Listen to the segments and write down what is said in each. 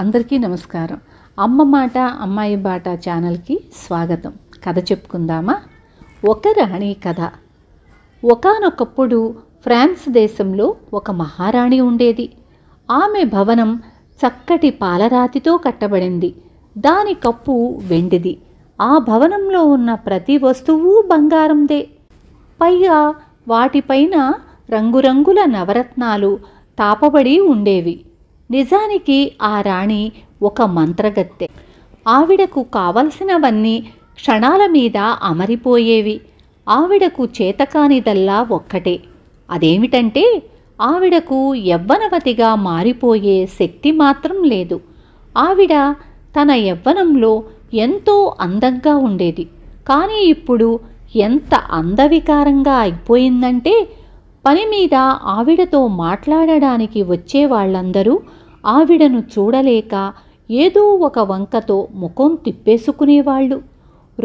అందరికీ నమస్కారం అమ్మ మాట అమ్మాయి బాట ఛానల్కి స్వాగతం కథ చెప్పుకుందామా ఒక రాణి కథ ఒకనొకప్పుడు ఫ్రాన్స్ దేశంలో ఒక మహారాణి ఉండేది ఆమె భవనం చక్కటి పాలరాతితో కట్టబడింది దాని కప్పు వెండిది ఆ భవనంలో ఉన్న ప్రతి వస్తువు బంగారందే పైగా వాటిపైన రంగురంగుల నవరత్నాలు తాపబడి ఉండేవి నిజానికి ఆ రాణి ఒక మంత్రగత్తె ఆవిడకు కావలసినవన్నీ క్షణాల మీద అమరిపోయేవి ఆవిడకు చేతకానిదల్లా ఒక్కటే అదేమిటంటే ఆవిడకు యవ్వనవతిగా మారిపోయే శక్తి మాత్రం లేదు ఆవిడ తన యవ్వనంలో ఎంతో అందంగా ఉండేది కానీ ఇప్పుడు ఎంత అందవికారంగా అయిపోయిందంటే పని మీద ఆవిడతో మాట్లాడడానికి వచ్చేవాళ్ళందరూ ఆవిడను చూడలేక ఏదో ఒక వంకతో ముఖం తిప్పేసుకునేవాళ్ళు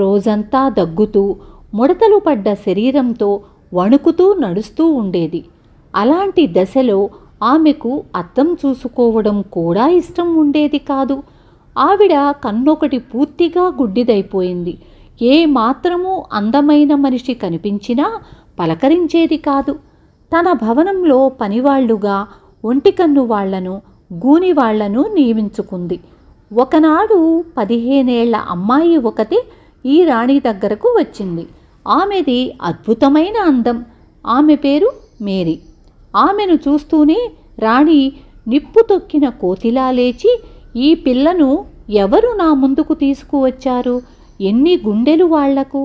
రోజంతా దగ్గుతూ ముడతలు పడ్డ శరీరంతో వణుకుతూ నడుస్తూ ఉండేది అలాంటి దశలో ఆమెకు అర్థం చూసుకోవడం కూడా ఇష్టం ఉండేది కాదు ఆవిడ కన్నొకటి పూర్తిగా గుడ్డిదైపోయింది ఏ మాత్రమూ అందమైన మనిషి కనిపించినా పలకరించేది కాదు తన భవనంలో పనివాళ్లుగా ఒంటికన్ను వాళ్లను గూనివాళ్లను నియమించుకుంది ఒకనాడు పదిహేనేళ్ల అమ్మాయి ఒకటి ఈ రాణి దగ్గరకు వచ్చింది ఆమెది అద్భుతమైన అందం ఆమె పేరు మేరీ ఆమెను చూస్తూనే రాణి నిప్పు తొక్కిన కోతిలా లేచి ఈ పిల్లను ఎవరు నా ముందుకు తీసుకువచ్చారు ఎన్ని గుండెలు వాళ్లకు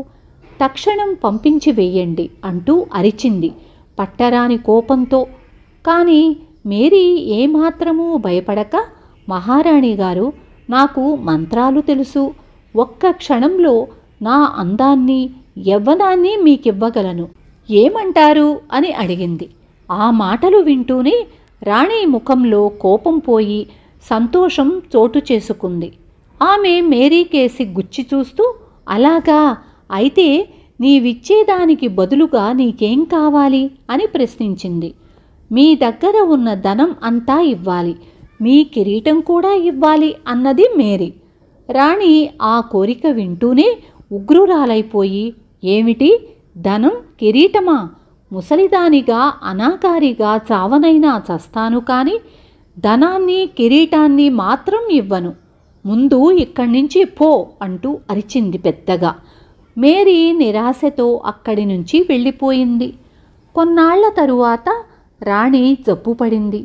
తక్షణం పంపించి వేయండి అంటూ అరిచింది పట్టరాని కోపంతో కానీ మేరీ ఏమాత్రమూ భయపడక మహారాణి గారు నాకు మంత్రాలు తెలుసు ఒక్క క్షణంలో నా అందాన్ని యవ్వనాన్ని మీకివ్వగలను ఏమంటారు అని అడిగింది ఆ మాటలు వింటూనే రాణి ముఖంలో కోపం పోయి సంతోషం చోటు చేసుకుంది ఆమె మేరీ కేసి గుచ్చి చూస్తూ అలాగా అయితే నీవిచ్చేదానికి బదులుగా నీకేం కావాలి అని ప్రశ్నించింది మీ దగ్గర ఉన్న ధనం అంతా ఇవ్వాలి మీ కిరీటం కూడా ఇవ్వాలి అన్నది మేరీ రాణి ఆ కోరిక వింటూనే ఉగ్రురాలైపోయి ఏమిటి ధనం కిరీటమా ముసలిదానిగా అనాకారిగా చావనైనా చస్తాను కానీ ధనాన్ని కిరీటాన్ని మాత్రం ఇవ్వను ముందు ఇక్కడి నుంచి పో అంటూ అరిచింది పెద్దగా మేరీ నిరాశతో అక్కడి నుంచి వెళ్ళిపోయింది కొన్నాళ్ల తరువాత రాణి జబ్బుపడింది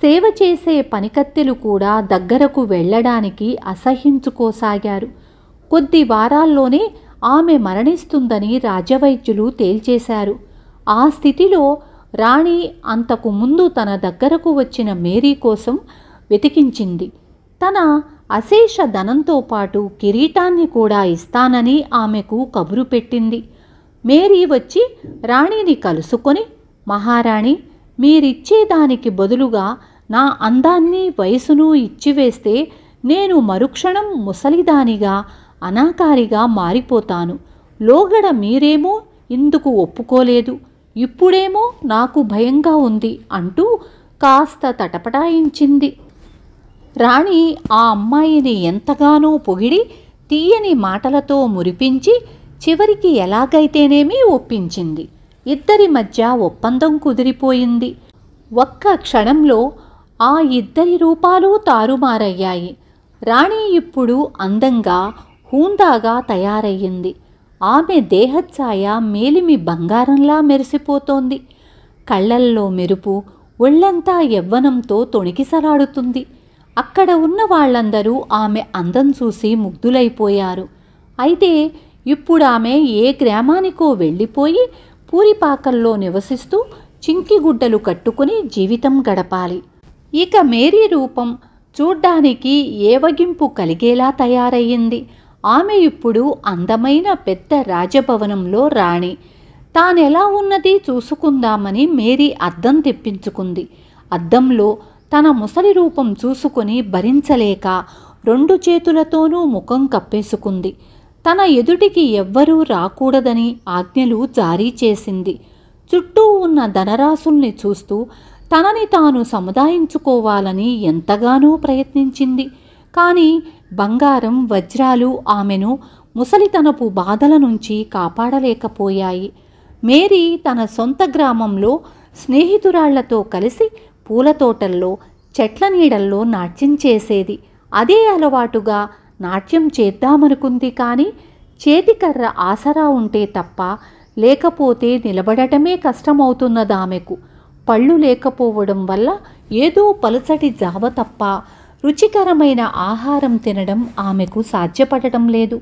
సేవ చేసే పనికత్తెలు కూడా దగ్గరకు వెళ్ళడానికి అసహించుకోసాగారు కొద్ది వారాల్లోనే ఆమె మరణిస్తుందని రాజవైద్యులు తేల్చేశారు ఆ స్థితిలో రాణి అంతకు ముందు తన దగ్గరకు వచ్చిన మేరీ కోసం వెతికించింది తన అశేష ధనంతో పాటు కిరీటాన్ని కూడా ఇస్తానని ఆమెకు కబురు పెట్టింది మేరీ వచ్చి రాణిని కలుసుకొని మహారాణి మీరిచ్చేదానికి బదులుగా నా అందాన్ని వయసును ఇచ్చివేస్తే నేను మరుక్షణం ముసలిదానిగా అనాకారిగా మారిపోతాను లోగడ మీరేమో ఇందుకు ఒప్పుకోలేదు ఇప్పుడేమో నాకు భయంగా ఉంది అంటూ కాస్త తటపటాయించింది రాణి ఆ అమ్మాయిని ఎంతగానో పొగిడి తీయని మాటలతో మురిపించి చివరికి ఎలాగైతేనేమీ ఒప్పించింది ఇద్దరి మధ్య ఒప్పందం కుదిరిపోయింది ఒక్క క్షణంలో ఆ ఇద్దరి రూపాలు తారుమారయ్యాయి రాణి ఇప్పుడు అందంగా హూందాగా తయారయ్యింది ఆమె దేహఛాయ మేలిమి బంగారంలా మెరిసిపోతోంది కళ్ళల్లో మెరుపు ఒళ్ళంతా యవ్వనంతో తొణికిసలాడుతుంది అక్కడ ఉన్న వాళ్ళందరూ ఆమె అందం చూసి ముగ్ధులైపోయారు అయితే ఇప్పుడు ఆమె ఏ గ్రామానికో వెళ్ళిపోయి పూరిపాకల్లో నివసిస్తూ చింకిగుడ్డలు కట్టుకుని జీవితం గడపాలి ఇక మేరీ రూపం చూడ్డానికి ఏవగింపు కలిగేలా తయారయ్యింది ఆమె ఇప్పుడు అందమైన పెద్ద రాజభవనంలో రాణి తానెలా ఉన్నది చూసుకుందామని మేరీ అద్దం తెప్పించుకుంది అద్దంలో తన ముసలి రూపం చూసుకొని భరించలేక రెండు చేతులతోనూ ముఖం కప్పేసుకుంది తన ఎదుటికి ఎవ్వరూ రాకూడదని ఆజ్ఞలు జారీ చేసింది చుట్టూ ఉన్న ధనరాశుల్ని చూస్తూ తనని తాను సముదాయించుకోవాలని ఎంతగానో ప్రయత్నించింది కానీ బంగారం వజ్రాలు ఆమెను ముసలితనపు బాధల నుంచి కాపాడలేకపోయాయి మేరీ తన సొంత గ్రామంలో స్నేహితురాళ్లతో కలిసి పూల తోటల్లో చెట్ల నీడల్లో నాట్యం చేసేది అదే అలవాటుగా నాట్యం చేద్దామనుకుంది కానీ చేతికర్ర ఆసరా ఉంటే తప్ప లేకపోతే నిలబడటమే కష్టమవుతున్నదామెకు పళ్ళు లేకపోవడం వల్ల ఏదో పలుచటి జావ తప్ప రుచికరమైన ఆహారం తినడం ఆమెకు సాధ్యపడటం లేదు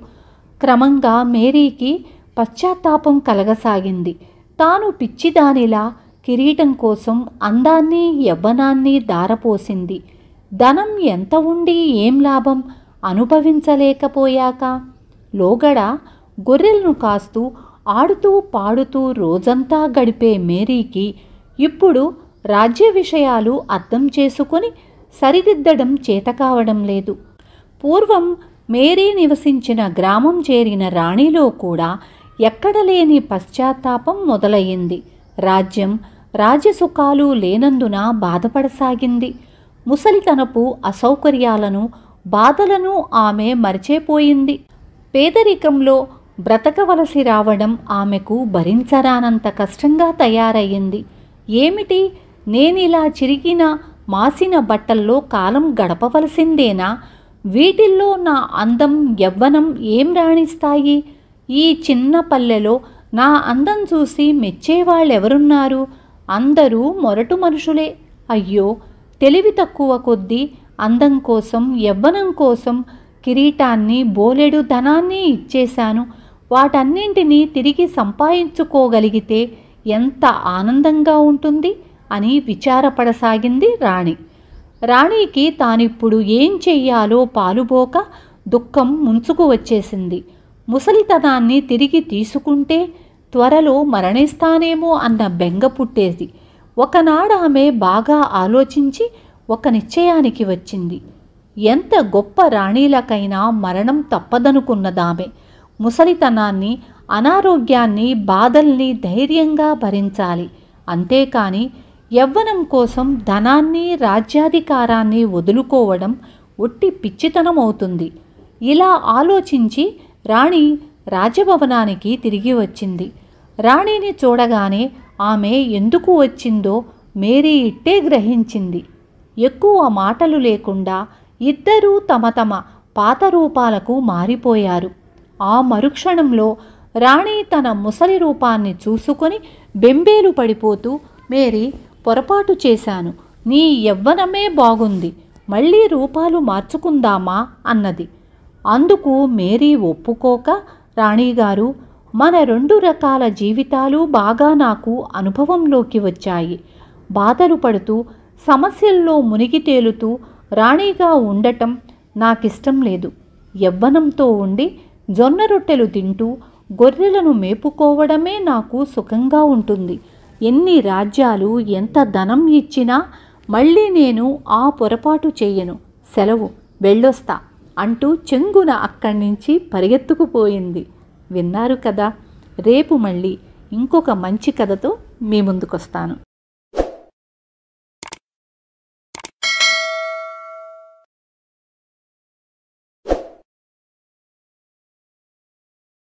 క్రమంగా మేరీకి పశ్చాత్తాపం కలగసాగింది తాను పిచ్చిదానిలా కిరీటం కోసం అందాన్ని యవ్వనాన్ని దారపోసింది ధనం ఎంత ఉండి ఏం లాభం అనుభవించలేకపోయాక లోగడ గొర్రెలను కాస్తూ ఆడుతూ పాడుతూ రోజంతా గడిపే మేరీకి ఇప్పుడు రాజ్య విషయాలు అర్థం చేసుకొని సరిదిద్దడం చేతకావడం లేదు పూర్వం మేరీ నివసించిన గ్రామం చేరిన రాణిలో కూడా ఎక్కడలేని పశ్చాత్తాపం మొదలయ్యింది రాజ్యం రాజ్యసుఖాలు లేనందున బాధపడసాగింది ముసలితనపు అసౌకర్యాలను బాధలను ఆమె మరిచేపోయింది పేదరికంలో బ్రతకవలసి రావడం ఆమెకు భరించరానంత కష్టంగా తయారయ్యింది ఏమిటి నేనిలా చిరిగిన మాసిన బట్టల్లో కాలం గడపవలసిందేనా వీటిల్లో నా అందం యవ్వనం ఏం రాణిస్తాయి ఈ చిన్న పల్లెలో నా అందం చూసి మెచ్చేవాళ్ళెవరున్నారు అందరూ మొరటు మనుషులే అయ్యో తెలివి తక్కువ కొద్దీ అందం కోసం యవ్వనం కోసం కిరీటాన్ని బోలెడు ధనాన్ని ఇచ్చేశాను వాటన్నింటినీ తిరిగి సంపాదించుకోగలిగితే ఎంత ఆనందంగా ఉంటుంది అని విచారపడసాగింది రాణి రాణికి తానిప్పుడు ఏం చెయ్యాలో పాలుబోక దుఃఖం ముంచుకు వచ్చేసింది ముసలితనాన్ని తిరిగి తీసుకుంటే త్వరలో మరణిస్తానేమో అన్న బెంగ పుట్టేది ఒకనాడు ఆమె బాగా ఆలోచించి ఒక నిశ్చయానికి వచ్చింది ఎంత గొప్ప రాణీలకైనా మరణం తప్పదనుకున్నదామె ముసలితనాన్ని అనారోగ్యాన్ని బాధల్ని ధైర్యంగా భరించాలి అంతేకాని యవ్వనం కోసం ధనాన్ని రాజ్యాధికారాన్ని వదులుకోవడం ఒట్టి పిచ్చితనం అవుతుంది ఇలా ఆలోచించి రాణి రాజభవనానికి తిరిగి వచ్చింది రాణిని చూడగానే ఆమె ఎందుకు వచ్చిందో మేరీ ఇట్టే గ్రహించింది ఎక్కువ మాటలు లేకుండా ఇద్దరూ తమ తమ పాత రూపాలకు మారిపోయారు ఆ మరుక్షణంలో రాణి తన ముసలి రూపాన్ని చూసుకొని బెంబేలు పడిపోతూ మేరీ పొరపాటు చేశాను నీ యవ్వనమే బాగుంది మళ్ళీ రూపాలు మార్చుకుందామా అన్నది అందుకు మేరీ ఒప్పుకోక రాణిగారు మన రెండు రకాల జీవితాలు బాగా నాకు అనుభవంలోకి వచ్చాయి బాధలు పడుతూ సమస్యల్లో మునిగి తేలుతూ రాణిగా ఉండటం నాకిష్టం లేదు యవ్వనంతో ఉండి జొన్న రొట్టెలు తింటూ గొర్రెలను మేపుకోవడమే నాకు సుఖంగా ఉంటుంది ఎన్ని రాజ్యాలు ఎంత ధనం ఇచ్చినా మళ్ళీ నేను ఆ పొరపాటు చేయను సెలవు వెళ్ళొస్తా అంటూ చెంగున అక్కడి నుంచి పరిగెత్తుకుపోయింది విన్నారు కదా రేపు మళ్ళీ ఇంకొక మంచి కథతో మీ ముందుకొస్తాను